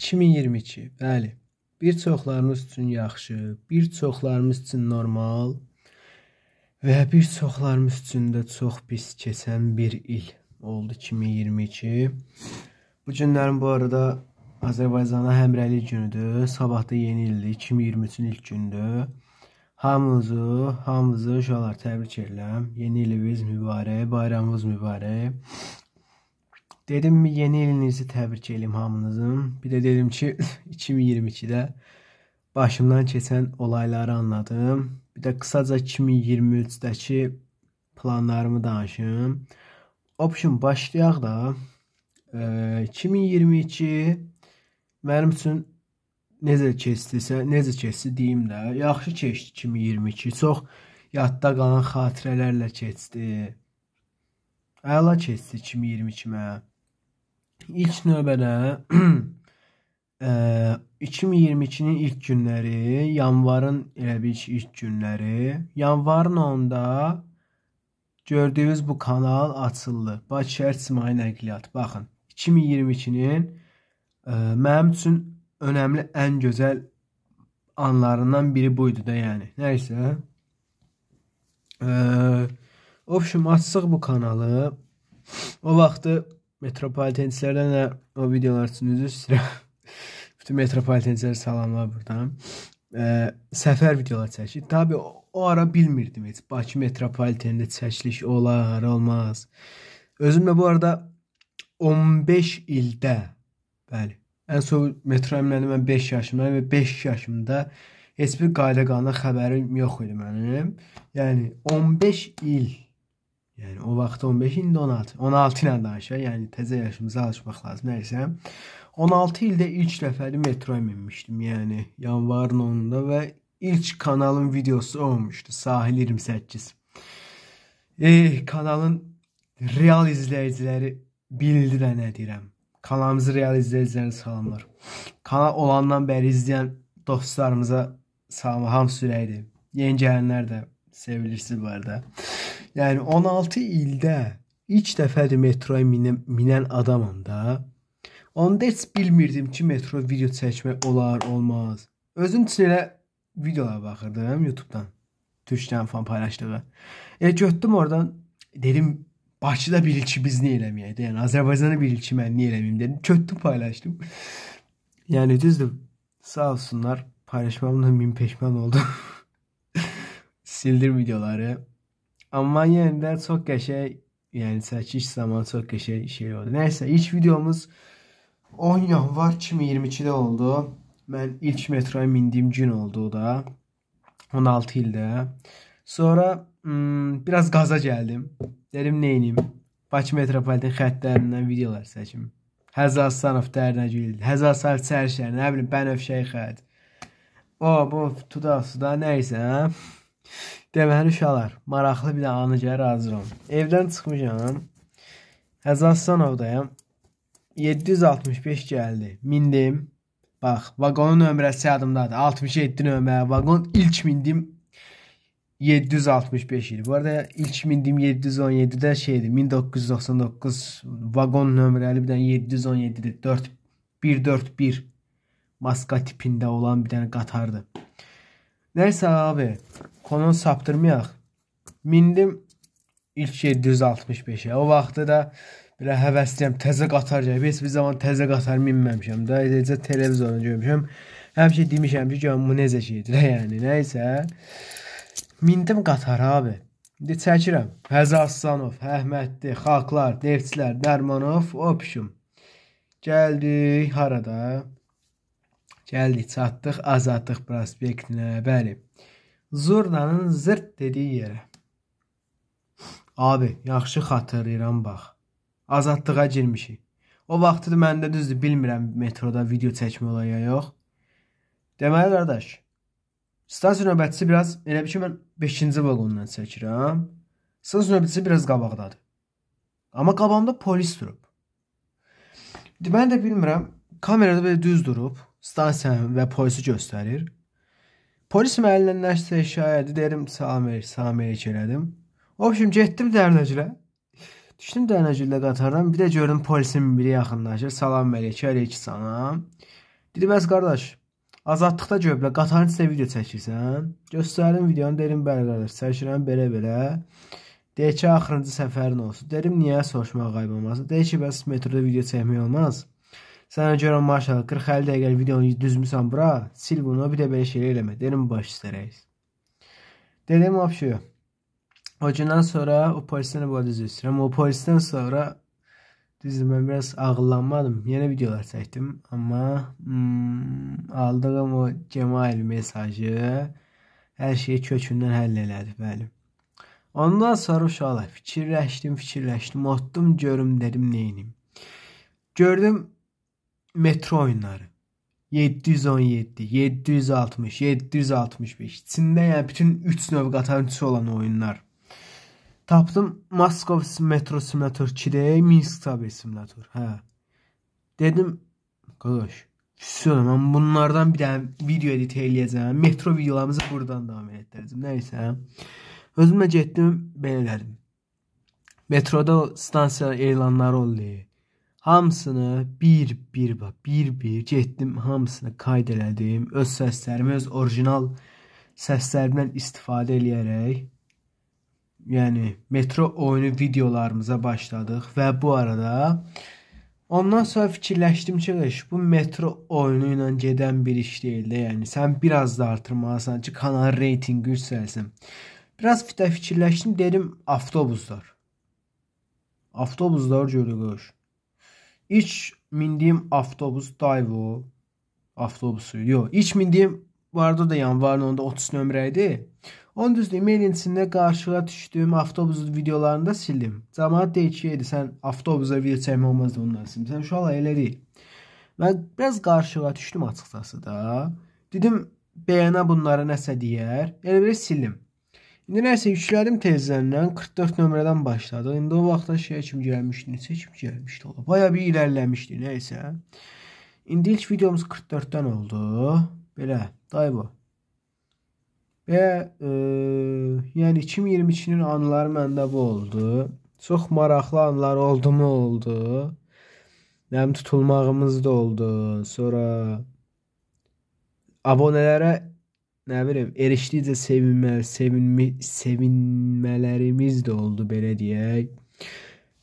2022. Bəli. Bir çoxlarımız üçün yaxşı, bir çoxlarımız üçün normal və bir çoxlarımız üçün də çox pis keçən bir il oldu 2022. Bu günlərin bu arada Azərbaycana həmrəylik günüdür. Sabah da yeni ildir. 2023-cün ilk gündür. Hamınızı, hamınızı uşaqlar təbrik edirəm. Yeni iliniz mübarək, bayramınız mübarək. Dedim yeni ilinizi təbrik edim hamınızın. Bir də dedim ki 2022-də başımdan keçən olayları anladım. Bir də qısaca 2023-dəki planlarımı danışım. Option başlayaq da. E, 2022 mənim üçün necə keçdisə, necə keçdi deyim də. Yaxşı keçdi 2022. Çox yadda qalan xatirələrlə keçdi. Əla keçdi 2022 mənə ilk növbədə ə, 2022-nin e, ilk günləri, yanvarın elə bir ilk günləri, yanvarın 10-da gördüyünüz bu kanal açıldı. Bakı Ərçimai Nəqliyyat. Baxın, 2022-nin e, mənim üçün önəmli ən gözəl anlarından biri buydu da, yəni. Nə isə. Ə, e, Obşum açsaq bu kanalı. O vaxtı Metropolitençilərdən də o videolar üçün üzr istəyirəm. Bütün metropolitençiləri salamlar burdan. Ə, səfər videoları çəkir. Tabi o, o ara bilmirdim heç Bakı metropolitenində çəkiliş olar, olmaz. Özümlə bu arada 15 ildə bəli, ən son metro əmləni mən 5 yaşımda və 5 yaşımda heç bir qayda-qanuna xəbərim yox idi mənim. Yəni 15 il Yəni o vaxt 15, indi 16. 16 ilə danışaq, yəni təzə yaşımıza alışmaq lazım. Nəysə, 16 ildə ilk dəfəli metroya minmişdim. Yəni yanvarın 10-da və ilk kanalın videosu olmuşdu. Sahil 28. Eh, kanalın real izləyiciləri bildi də nə deyirəm. Kanalımızı real izləyicilərə salamlar. Kanal olandan bəri izləyən dostlarımıza salamlar. Hamısı ürəkdir. Yeni gələnlər də sevilirsiniz bu arada. Yani 16 ilde hiç dəfədir metroya minen minən adamım da. Onda heç bilmirdim ki, metro video çəkmək olar, olmaz. Özüm üçün elə videolara baxırdım YouTube-dan. Türkdən falan paylaşdığı. Elə götdüm oradan dedim Bakıda bir ilçi biz niyə eləməyək? Yəni Azərbaycanda bir ilçi mən niyə eləməyim dedim. Götdüm paylaştım yani düzdür. Sağ olsunlar. Paylaşmamla min peşman oldum. Sildir videoları. Amma yenə də çox qəşəng, yəni çəkiliş zamanı çox qəşəng şey oldu. Nəysə, ilk videomuz 10 yanvar 2022-də oldu. Mən ilk metroya mindiyim gün oldu o da. 16 ildə. Sonra hmm, biraz qaza gəldim. Dedim nə edim? Bakı metropoliten xəttlərindən videolar çəkim. Həzarsanov Dərnəgül, Həzarsanov Çərşər, nə bilim Bənövşəyi xətt. O, bu tudaqsuda nə isə. Hə? Deməli uşaqlar, maraqlı bir anı gəlir hazıram. Evdən çıxmışam. Əzasanovdayam. 765 gəldi. Mindim. Bax, vaqonun nömrəsi yadımdadır. 67 nömrə. Vaqon ilk mindim 765 idi. Bu arada ilk mindim 717-də şeydi. 1999 vaqon nömrəli bir dənə 717-dir. 4 141 maska tipində olan bir dənə qatardır. Nəysə abi, konan sapdırmayaq. Mindim ilk 765-ə. O vaxtı da belə həvəsliyəm, təzə qatar gəlib. Heç bir zaman təzə qatar minməmişəm də. Eləcə televizorda görmüşəm. Həmişə demişəm ki, görüm bu necə şeydir, yəni. Nə isə mindim qatara abi. İndi çəkirəm. Həzarsanov, Əhmədli, Xalqlar, Neftçilər, Dərmanov, Opşum. Gəldik harada? Gəldik, çatdıq Azadlıq prospektinə. Bəli. Zurnanın zırt dediyi yerə. Abi, yaxşı xatırlayıram bax. Azadlığa girmişik. O vaxtı məndə düzdür, bilmirəm metroda video çəkmək olar ya yox. Deməli qardaş, stasiya növbətçisi biraz elə bir ki mən 5-ci vaqondan çəkirəm. Stasiya növbətçisi biraz qabaqdadır. Amma qabağımda polis durub. Mən də bilmirəm, kamerada belə düz durub, stansiyanı və polisi göstərir. Polis müəllimdən nəsə şahidi derim Samir, Samir elədim. Obşum getdim dərnəcülə. Düşdüm dərnəcülə qatardan, bir də gördüm polisin biri yaxınlaşır. Salam əleykə, əleykə salam. Dedi bəs qardaş, azadlıqda görüblər, qatarın sizə video çəkirsən. Göstərim videonu, dedim bəli qardaş, çəkirəm belə-belə. Deyir ki, axırıncı səfərin olsun. Dedim, niyə soruşmağa qayıbamazsın? Deyir ki, bəs metroda video çəkmək olmaz. Sənə görə Marshal 40-50 dəqiqəlik videonu düzmüsən bura, sil bunu, bir də belə şey eləmə. Dedim baş istərəyiz. Dedim vəbşə. O gündən sonra o polisdən bu düz istəyirəm. O polisdən sonra düzdür mən biraz ağıllanmadım. Yeni videolar çəkdim, amma hmm, aldığım o Cemail mesajı hər şeyi kökündən həll elədi, bəli. Ondan sonra uşaqlar fikirləşdim, fikirləşdim, otdum görüm dedim nə edim. Gördüm metro oyunları. 717, 760, 765. İçində yani bütün 3 növ qatarçısı olan oyunlar. Tapdım Moskov Metro Simulator 2-də Minsk Subway Simulator. Hə. Dedim, qardaş, Şükür, ben bunlardan bir dənə video edit eləyəcəm. Metro videolarımızı buradan davam etdirəcəm. Nəysə. Özümə getdim, belə elədim. Metroda stansiya elanları oluyor. Hamısını bir-bir bax, bir-bir getdim, hamısını qayd elədim. Öz səslərimi, öz orijinal səslərimdən istifadə eləyərək yəni metro oyunu videolarımıza başladıq və bu arada ondan sonra fikirləşdim ki, bu metro oyunu ilə gedən bir iş deyil də, yəni sən biraz da artırmalısan ki, kanal reytinqi yüksəlsin. Biraz fikirləşdim, dedim avtobuslar. Avtobuslar görürük. İç mindiyim avtobus Dayvo avtobusu. Yox, iç mindiyim vardı da yanvarın onda 30 nömrə idi. Onun düzdür, mailin içində qarşıya düşdüyüm avtobus videolarını da sildim. Cəmaət deyir ki, edi, sən avtobusa video çəkmə olmazdı ondan silmişsən. Uşaqlar elə deyil. Mən biraz qarşıya düşdüm açıqcası da. Dedim bəyənə bunlara nəsə deyər. Elə bir sildim. İndi nəsə yüklədim tezləndən 44 nömrədən başladı. İndi o vaxtda şeyə kim gəlmişdi, neçə kim gəlmişdi ola. Baya bir irəliləmişdi, nə isə. İndi ilk videomuz 44-dən oldu. Belə, day bu. Və e, yəni 2022-nin anıları məndə bu oldu. Çox maraqlı anlar oldu mu oldu. Nəm tutulmağımız da oldu. Sonra abunələrə nə bilim erişdikcə sevinməli, sevinmi, sevinmələrimiz də oldu belə deyək.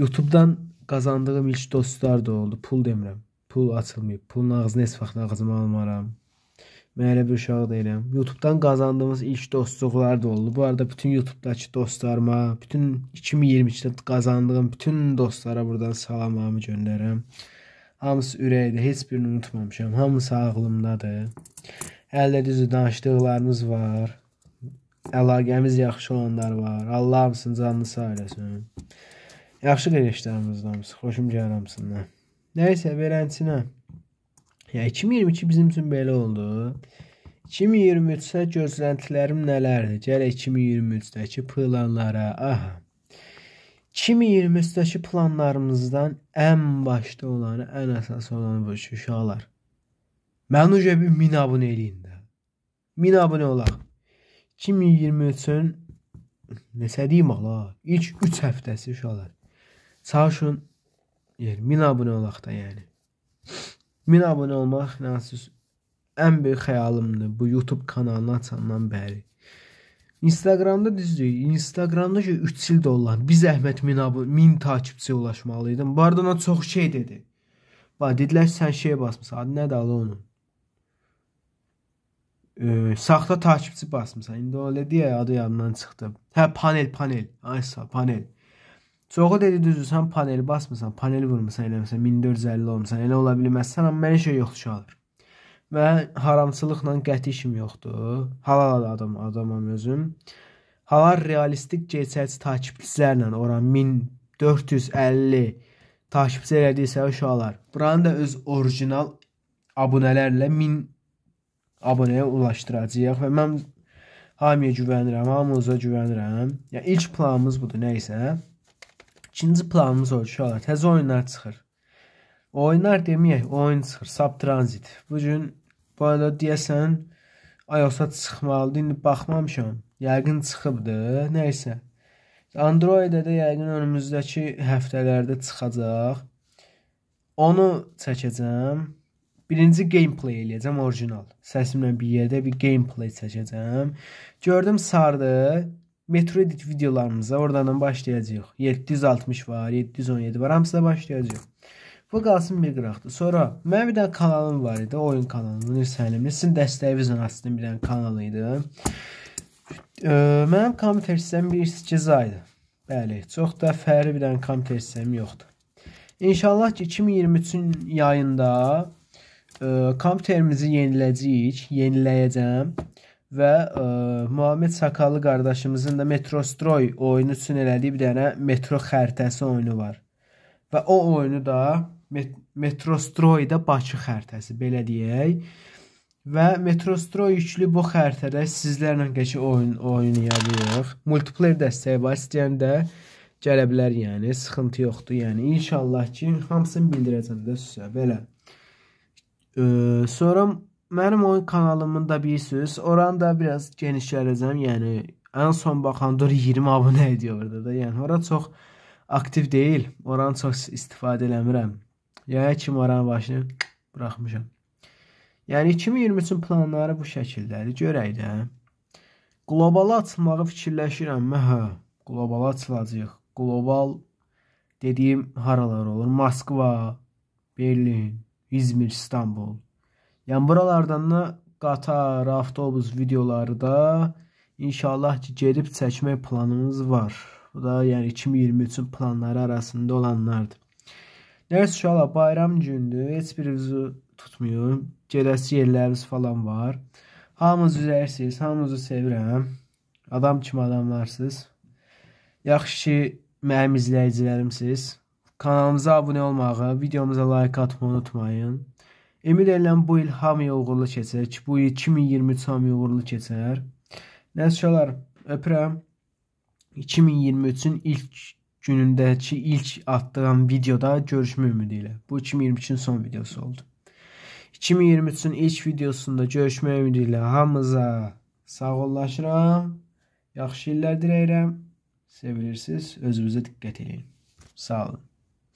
YouTube-dan qazandığım ilk dostlar da oldu. Pul demirəm. Pul açılmayıb. Pulun ağzını heç vaxt ağzıma almaram. Mən elə bir uşaq deyiləm. YouTube-dan qazandığımız ilk dostluqlar da oldu. Bu arada bütün YouTube-dakı dostlarıma, bütün 2022-də qazandığım bütün dostlara buradan salamlarımı göndərirəm. Hamısı ürəkdə, heç birini unutmamışam. Hamısı ağlımdadır. Əllə düzü danışdıqlarımız var. Əlaqəmiz yaxşı olanlar var. Allah hamısını canlı sayılasın. Yaxşı qardaşlarımızdanmız. Xoşum gəlir hamısından. Nəysə, belənçinə. Ya 2022 bizim üçün belə oldu. 2023-də gözləntilərim nələrdir? Gələk 2023-dəki planlara. Aha. 2023-dəki planlarımızdan ən başda olanı, ən əsas olanı bu ki, uşaqlar. Mənucə bir 1000 abunə eləyin də. 1000 abunə olaq. 2023-ün neçə deyim ola? İlk 3 həftəsi uşaqlar. Çalışın yəni 1000 abunə olaq da yəni. 1000 abunə olmaq inansız ən böyük xəyalımdır bu YouTube kanalını açandan bəri. Instagramda düzdür. Instagramda ki 3 il də olan bir zəhmət 1000 abunə, 1000 takipçiyə ulaşmalı idim. Bu arada ona çox şey dedi. Bax dedilər sən şey basmısan. Adı nədir ala onun? e, saxta takipçi basmısan. İndi o elə deyə adı yanımdan çıxdı. Hə, panel, panel. Aysa, panel. Çoxu dedi düzdür, sən paneli basmısan, paneli vurmusan, eləmisən, 1450 olmusan, elə ola bilməzsən, amma mənə şey yoxuşu alır. Və haramçılıqla qəti işim yoxdur. Halal adam, adamam özüm. Halal realistik gerçəkçi takipçilərlə ora 1450 takipçi elədiysə uşaqlar. Buranın da öz orijinal abunələrlə 1000 abunəyə ulaşdıracağıq və mən hamıya güvənirəm, hamınıza güvənirəm. Yəni ilk planımız budur, nə isə. İkinci planımız o ki, təzə oyunlar çıxır. Oyunlar deməyək, oyun çıxır, Subtransit. Bu gün bu arada deyəsən iOS-a çıxmalıdı. İndi baxmamışam. Yəqin çıxıbdı, nə isə. Android-də də yəqin önümüzdəki həftələrdə çıxacaq. Onu çəkəcəm. Birinci gameplay eləyəcəm orijinal. Səsimlə bir yerdə bir gameplay çəkəcəm. Gördüm sardı. Metro edit videolarımıza oradan başlayacağıq. 760 var, 717 var, hamısına başlayacağıq. Bu qalsın bir qıraqdır. Sonra mənim bir dənə kanalım var idi, oyun kanalı, Münir Səlimli. Sizin dəstəyinizlə açdığım bir dənə kanal idi. E, mənim kompüter sistemim 1.8 aydı. Bəli, çox da fərqli bir dənə kompüter sistemim yoxdur. İnşallah ki 2023-ün yayında kompüterimizi yeniləcəyik, yeniləyəcəm və ə, Muhammed Sakallı qardaşımızın da Metrostroy oyunu üçün elədiyi bir dənə metro xəritəsi oyunu var. Və o oyunu da met Metrostroy-da Bakı xəritəsi belə deyək. Və Metrostroy yüklü bu xəritədə sizlərlə qəşəng oyun oynayacağıq. Multiplayer dəstəyi var, istəyən də gələ bilər, yəni sıxıntı yoxdur. Yəni inşallah ki, hamısını bildirəcəm də sizə belə. Ee, sonra mənim oyun kanalımı da bilirsiniz. Oranı da biraz genişlədəcəm. Yəni ən son baxan dur 20 abunə idi orada da. Yəni ora çox aktiv deyil. Oranı çox istifadə eləmirəm. Yaya kim oranı başını buraxmışam. Yəni 2023-ün planları bu şəkildədir. Görək də. Qlobala açılmağı fikirləşirəm. Məhə, qlobala açılacaq. Qlobal dediyim haralar olur? Moskva, Berlin, İzmir, İstanbul. Yəni buralardan da qatar, avtobus videoları da inşallah ki gedib çəkmək planımız var. Bu da yəni 2023-ün planları arasında olanlardır. Nəyəsə inşallah bayram gündür. Heç birimizi tutmuyor. Gedəsi yerlərimiz falan var. Hamınız üzərsiniz, hamınızı sevirəm. Adam kimi adamlarsınız. Yaxşı ki, mənim izləyicilərimsiz. Kanalımıza abunə olmağı, videomuza like atmayı unutmayın. Ümid edirəm bu il hamıya uğurlu keçəcək. Bu il 2023 hamıya uğurlu keçər. Nəsələr, öpürəm. 2023-ün ilk günündəki ilk atdığım videoda görüşmə ümidi ilə. Bu 2023-ün son videosu oldu. 2023-ün ilk videosunda görüşmə ümidi ilə hamınıza sağollaşıram. Yaxşı illər diləyirəm. Sevilirsiniz. Özünüzə diqqət eləyin. Sağ olun.